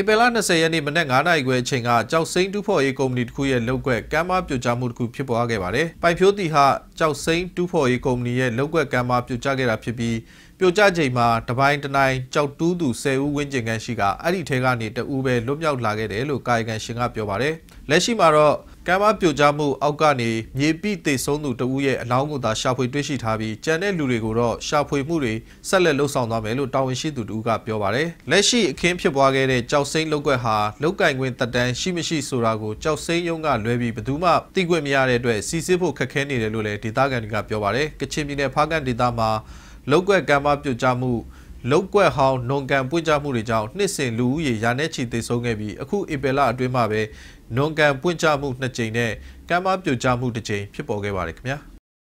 ဧပြီလ20ရက်နေ့မနက်9နာရီခွဲအချိန်ကကြောက်စိမ့်တူဖော်ရေးကုမ္ပဏီတစ်ခုရဲ့လုပ်ကွက်ကမ်းမပြုတ်ကျမှုတစ်ခုဖြစ်ပွားခဲ့ပါတယ်။ပိုင်ဖြိုးတီဟာကြောက်စိမ့်တူဖော်ရေးကုမ္ပဏီရဲ့လုပ်ကွက်ကမ်းမပြုတ်ကျခဲ့တာဖြစ်ပြီးပြိုကျချိန်မှာတပိုင်းတနိုင်ကြောက်တူးသူ10ဦးဝန်းကျင်ခန့်ရှိကအဲ့ဒီထဲကနေတဦးပဲလွတ်မြောက်လာခဲ့တယ်လို့ကာယကံရှင်ကပြောပါတယ်။လက်ရှိမှာတော့ကမ်းပါပြိုကျမှုအောက်ကနေမြေပိသေဆုံးသူတဦးရဲ့အလောင်းကိုသာရှာဖွေတွေ့ရှိထားပြီးကြံတဲ့လူတွေကိုတော့ရှာဖွေမှုတွေဆက်လက်လှုပ်ဆောင်သွားမယ်လို့တာဝန်ရှိသူတူကပြောပါတယ်။လက်ရှိအခင်းဖြစ်ပွားခဲ့တဲ့ကြောက်စိမ့်လောက်ွက်ဟာလောက်ကင်ခွင့်တက်တန်းရှိမရှိဆိုတာကိုကြောက်စိမ့်ရုံးကလွဲပြီးဘယ်သူမှသိခွင့်မရတဲ့အတွက်စီစစ်ဖို့ခက်ခဲနေတယ်လို့လည်းဒေသခံတွေကပြောပါတယ်။ကချင်ပြည်နယ်ဖားကန်ဒေသမှာလောက်ွက်ကမ်းပါပြိုကျမှုလောက်ကွက်ဟောင်းနွန်ကန်ပွင့်ကြမှုတွေကြောင့်နှစ်စဉ်လူဦးရေရာနဲ့ချီသေဆုံးခဲ့ပြီးအခုဧပြီလအတွင်းမှာပဲနွန်ကန်ပွင့်ကြမှုနှစ်ကြိမ်နဲ့ကမ်းပါပြိုကျမှုတစ်ကြိမ်ဖြစ်ပေါ်ခဲ့ပါတယ်ခင်ဗျာ။